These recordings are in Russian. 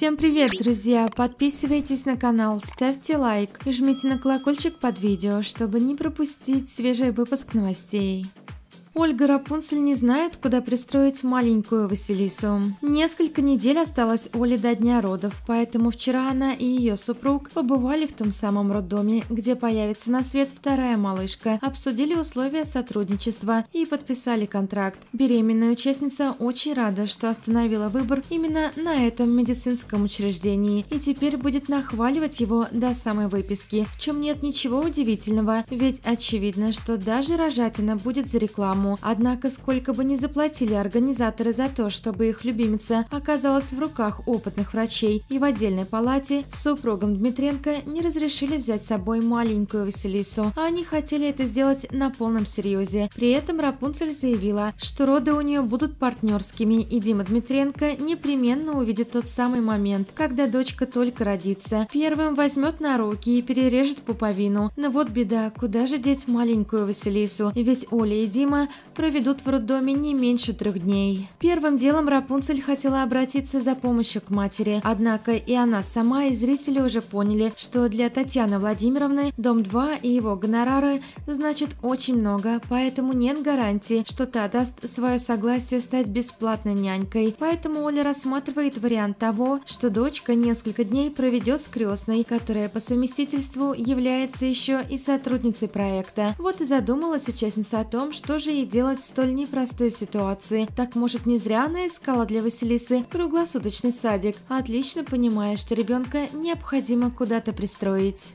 Всем привет, друзья! Подписывайтесь на канал, ставьте лайк и жмите на колокольчик под видео, чтобы не пропустить свежий выпуск новостей. Ольга Рапунцель не знает, куда пристроить маленькую Василису. Несколько недель осталось Оле до дня родов, поэтому вчера она и ее супруг побывали в том самом роддоме, где появится на свет вторая малышка, обсудили условия сотрудничества и подписали контракт. Беременная участница очень рада, что остановила выбор именно на этом медицинском учреждении и теперь будет нахваливать его до самой выписки, в чем нет ничего удивительного, ведь очевидно, что даже рожать она будет за рекламу. Однако, сколько бы ни заплатили организаторы за то, чтобы их любимица оказалась в руках опытных врачей, и в отдельной палате супругам Дмитренко не разрешили взять с собой маленькую Василису, а они хотели это сделать на полном серьезе. При этом Рапунцель заявила, что роды у нее будут партнерскими, и Дима Дмитренко непременно увидит тот самый момент, когда дочка только родится. Первым возьмет на руки и перережет пуповину. Но вот беда, куда же деть маленькую Василису? Ведь Оля и Дима проведут в роддоме не меньше трех дней. Первым делом Рапунцель хотела обратиться за помощью к матери, однако и она сама, и зрители уже поняли, что для Татьяны Владимировны дом 2 и его гонорары значит очень много, поэтому нет гарантии, что та даст свое согласие стать бесплатной нянькой, поэтому Оля рассматривает вариант того, что дочка несколько дней проведет с крестной, которая по совместительству является еще и сотрудницей проекта. Вот и задумалась участница о том, что же и делать в столь непростой ситуации. Так, может, не зря она искала для Василисы круглосуточный садик, отлично понимая, что ребенка необходимо куда-то пристроить.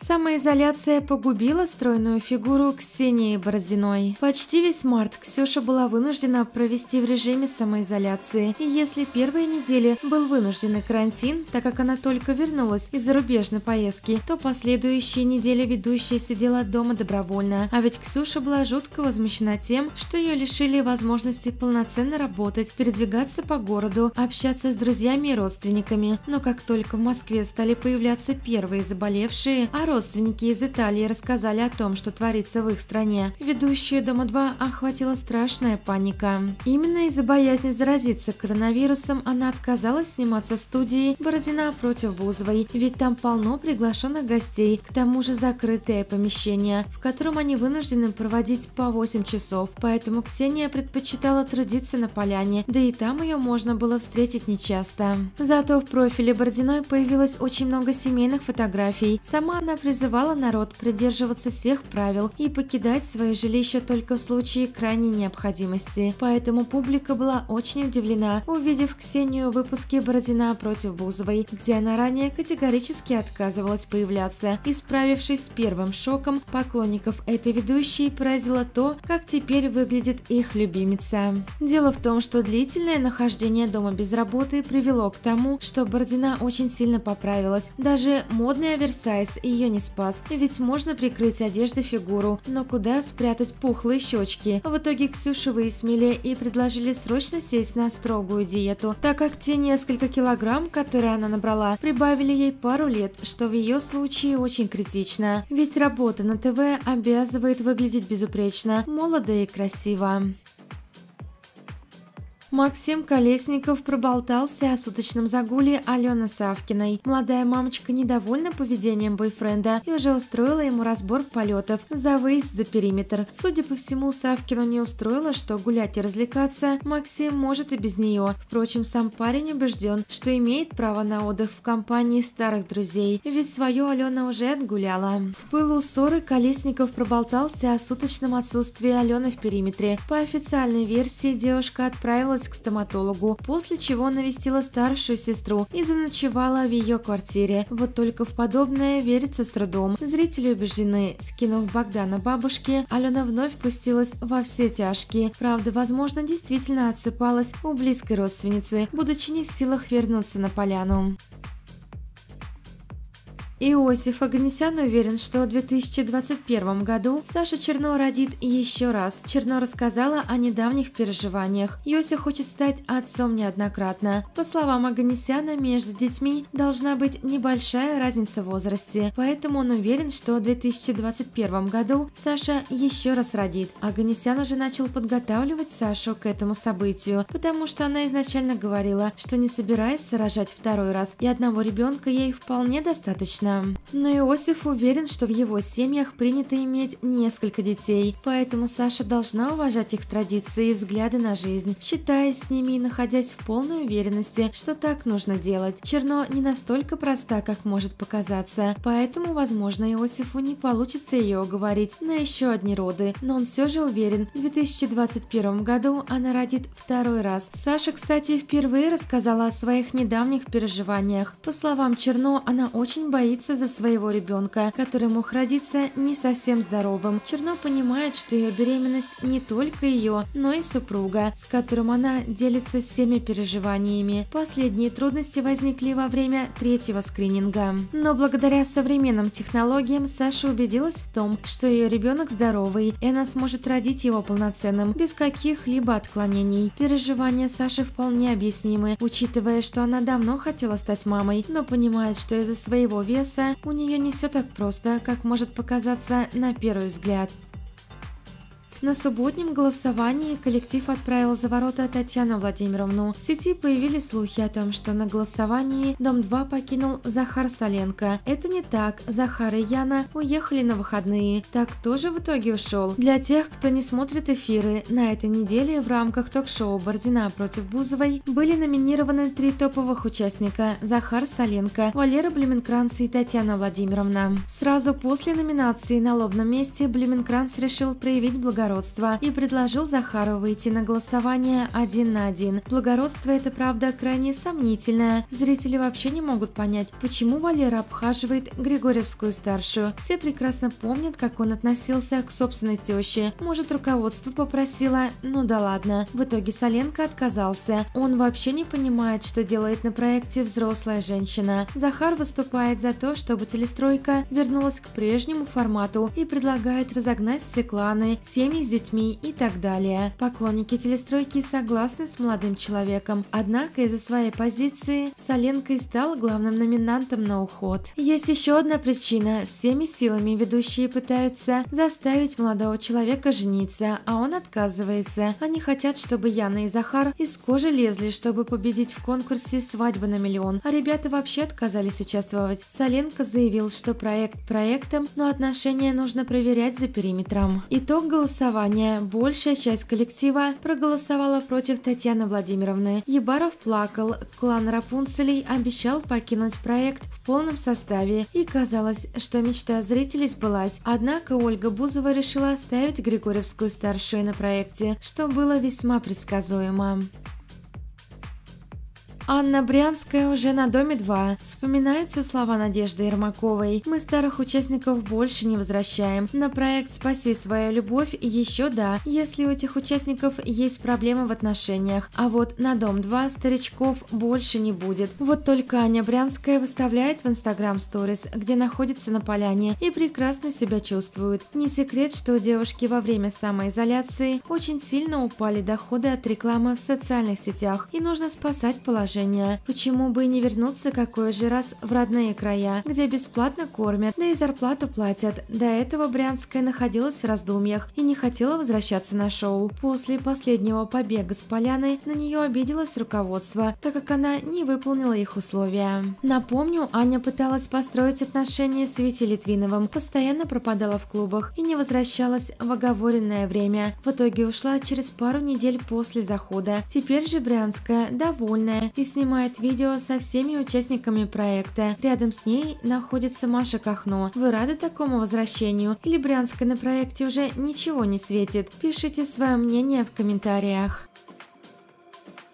Самоизоляция погубила стройную фигуру Ксении Бородиной. Почти весь март Ксюша была вынуждена провести в режиме самоизоляции. И если первые недели был вынужденный карантин, так как она только вернулась из зарубежной поездки, то последующие недели ведущая сидела дома добровольно. А ведь Ксюша была жутко возмущена тем, что ее лишили возможности полноценно работать, передвигаться по городу, общаться с друзьями и родственниками. Но как только в Москве стали появляться первые заболевшие, а Родственники из Италии рассказали о том, что творится в их стране. Ведущие «Дома-2» охватила страшная паника. Именно из-за боязни заразиться коронавирусом она отказалась сниматься в студии «Бородина против Бузовой», ведь там полно приглашенных гостей, к тому же закрытое помещение, в котором они вынуждены проводить по 8 часов, поэтому Ксения предпочитала трудиться на поляне, да и там ее можно было встретить нечасто. Зато в профиле Бородиной появилось очень много семейных фотографий. Сама она призывала народ придерживаться всех правил и покидать свои жилища только в случае крайней необходимости. Поэтому публика была очень удивлена, увидев Ксению в выпуске Бородина против Бузовой, где она ранее категорически отказывалась появляться. И справившись с первым шоком, поклонников этой ведущей поразило то, как теперь выглядит их любимица. Дело в том, что длительное нахождение дома без работы привело к тому, что Бородина очень сильно поправилась. Даже модная Версайс ее не спас, ведь можно прикрыть одеждой фигуру, но куда спрятать пухлые щечки? В итоге Ксюша выяснили и предложили срочно сесть на строгую диету, так как те несколько килограмм, которые она набрала, прибавили ей пару лет, что в ее случае очень критично, ведь работа на ТВ обязывает выглядеть безупречно, молодо и красиво. Максим Колесников проболтался о суточном загуле Алены Савкиной. Молодая мамочка недовольна поведением бойфренда и уже устроила ему разбор полетов за выезд за периметр. Судя по всему, Савкину не устроило, что гулять и развлекаться Максим может и без нее. Впрочем, сам парень убежден, что имеет право на отдых в компании старых друзей, ведь свою Алена уже отгуляла. В пылу ссоры Колесников проболтался о суточном отсутствии Алены в периметре. По официальной версии девушка отправилась отправилась к стоматологу, после чего навестила старшую сестру и заночевала в ее квартире. Вот только в подобное верится с трудом. Зрители убеждены, скинув Богдана бабушке, Алена вновь пустилась во все тяжкие. Правда, возможно, действительно отсыпалась у близкой родственницы, будучи не в силах вернуться на поляну. Иосиф Аганесян уверен, что в 2021 году Саша Черно родит еще раз. Черно рассказала о недавних переживаниях. Йося хочет стать отцом неоднократно. По словам Аганесяна, между детьми должна быть небольшая разница в возрасте, поэтому он уверен, что в 2021 году Саша еще раз родит. Аганесян уже начал подготавливать Сашу к этому событию, потому что она изначально говорила, что не собирается рожать второй раз, и одного ребенка ей вполне достаточно достаточно. Но Иосиф уверен, что в его семьях принято иметь несколько детей, поэтому Саша должна уважать их традиции и взгляды на жизнь, считаясь с ними и находясь в полной уверенности, что так нужно делать. Черно не настолько проста, как может показаться, поэтому, возможно, Иосифу не получится ее уговорить на еще одни роды, но он все же уверен, в 2021 году она родит второй раз. Саша, кстати, впервые рассказала о своих недавних переживаниях. По словам Черно, она очень боится молиться за своего ребенка, который мог родиться не совсем здоровым. Черно понимает, что ее беременность не только ее, но и супруга, с которым она делится всеми переживаниями. Последние трудности возникли во время третьего скрининга. Но благодаря современным технологиям Саша убедилась в том, что ее ребенок здоровый, и она сможет родить его полноценным, без каких-либо отклонений. Переживания Саши вполне объяснимы, учитывая, что она давно хотела стать мамой, но понимает, что из-за своего веса Эйнеса, у нее не все так просто, как может показаться на первый взгляд. На субботнем голосовании коллектив отправил за ворота Татьяну Владимировну. В сети появились слухи о том, что на голосовании Дом-2 покинул Захар Соленко. Это не так. Захар и Яна уехали на выходные. Так тоже в итоге ушел. Для тех, кто не смотрит эфиры, на этой неделе в рамках ток-шоу Бордина против Бузовой» были номинированы три топовых участника – Захар Соленко, Валера Блюменкранц и Татьяна Владимировна. Сразу после номинации на лобном месте Блюменкранц решил проявить благодарность благородства и предложил Захару выйти на голосование один на один. Благородство это, правда, крайне сомнительное. Зрители вообще не могут понять, почему Валера обхаживает Григорьевскую старшую. Все прекрасно помнят, как он относился к собственной теще. Может, руководство попросило, ну да ладно. В итоге Соленко отказался. Он вообще не понимает, что делает на проекте взрослая женщина. Захар выступает за то, чтобы телестройка вернулась к прежнему формату и предлагает разогнать все кланы, семьи семьи с детьми и так далее. Поклонники телестройки согласны с молодым человеком, однако из-за своей позиции Соленко и стал главным номинантом на уход. Есть еще одна причина. Всеми силами ведущие пытаются заставить молодого человека жениться, а он отказывается. Они хотят, чтобы Яна и Захар из кожи лезли, чтобы победить в конкурсе «Свадьба на миллион», а ребята вообще отказались участвовать. Соленко заявил, что проект проектом, но отношения нужно проверять за периметром. Итог голосования голосования. Большая часть коллектива проголосовала против Татьяны Владимировны. Ебаров плакал, клан Рапунцелей обещал покинуть проект в полном составе, и казалось, что мечта зрителей сбылась. Однако Ольга Бузова решила оставить Григорьевскую старшую на проекте, что было весьма предсказуемо. Анна Брянская уже на Доме 2. Вспоминаются слова Надежды Ермаковой. Мы старых участников больше не возвращаем. На проект «Спаси свою любовь» еще да, если у этих участников есть проблемы в отношениях. А вот на Дом 2 старичков больше не будет. Вот только Аня Брянская выставляет в Инстаграм сторис, где находится на поляне и прекрасно себя чувствует. Не секрет, что девушки во время самоизоляции очень сильно упали доходы от рекламы в социальных сетях и нужно спасать положение предложение. Почему бы и не вернуться какой же раз в родные края, где бесплатно кормят, да и зарплату платят. До этого Брянская находилась в раздумьях и не хотела возвращаться на шоу. После последнего побега с поляны на нее обиделось руководство, так как она не выполнила их условия. Напомню, Аня пыталась построить отношения с Витей Литвиновым, постоянно пропадала в клубах и не возвращалась в оговоренное время. В итоге ушла через пару недель после захода. Теперь же Брянская довольная и снимает видео со всеми участниками проекта. Рядом с ней находится Маша Кахно. Вы рады такому возвращению? Или Брянской на проекте уже ничего не светит? Пишите свое мнение в комментариях.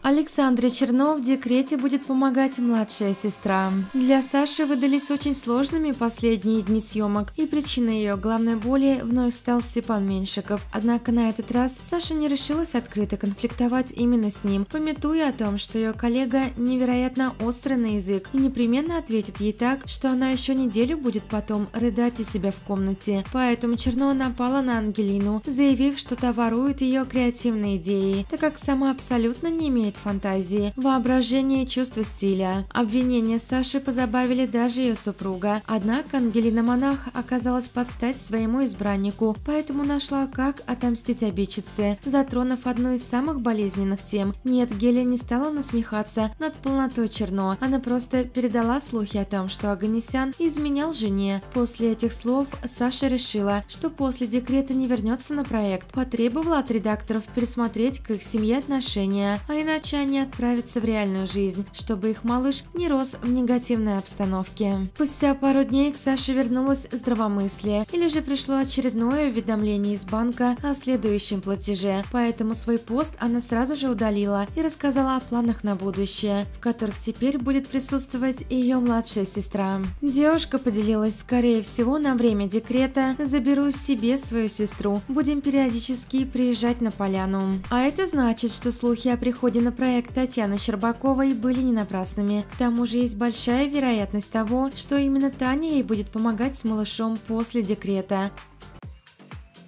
Александре Чернов в декрете будет помогать младшая сестра. Для Саши выдались очень сложными последние дни съемок, и причиной ее главной боли вновь стал Степан Меньшиков. Однако на этот раз Саша не решилась открыто конфликтовать именно с ним, пометуя о том, что ее коллега невероятно острый на язык и непременно ответит ей так, что она еще неделю будет потом рыдать из себя в комнате. Поэтому Чернов напала на Ангелину, заявив, что та ворует ее креативные идеи, так как сама абсолютно не имеет нет фантазии, воображения и чувства стиля. Обвинения Саши позабавили даже ее супруга. Однако Ангелина Монах оказалась под стать своему избраннику, поэтому нашла, как отомстить обидчице, затронув одну из самых болезненных тем. Нет, Гелия не стала насмехаться над полнотой Черно, она просто передала слухи о том, что Аганисян изменял жене. После этих слов Саша решила, что после декрета не вернется на проект, потребовала от редакторов пересмотреть к их семье отношения, а иначе врача не отправятся в реальную жизнь, чтобы их малыш не рос в негативной обстановке. Спустя пару дней к Саше вернулось здравомыслие, или же пришло очередное уведомление из банка о следующем платеже, поэтому свой пост она сразу же удалила и рассказала о планах на будущее, в которых теперь будет присутствовать ее младшая сестра. Девушка поделилась, скорее всего, на время декрета заберу себе свою сестру, будем периодически приезжать на поляну. А это значит, что слухи о приходе на проект Татьяны Щербаковой были не напрасными. К тому же есть большая вероятность того, что именно Таня ей будет помогать с малышом после декрета.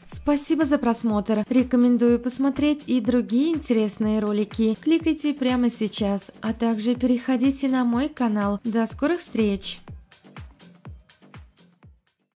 Спасибо за просмотр. Рекомендую посмотреть и другие интересные ролики. Кликайте прямо сейчас, а также переходите на мой канал. До скорых встреч!